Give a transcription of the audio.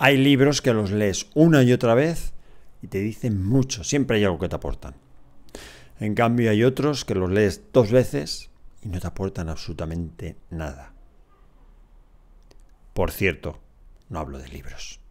Hay libros que los lees una y otra vez y te dicen mucho, siempre hay algo que te aportan. En cambio hay otros que los lees dos veces y no te aportan absolutamente nada. Por cierto, no hablo de libros.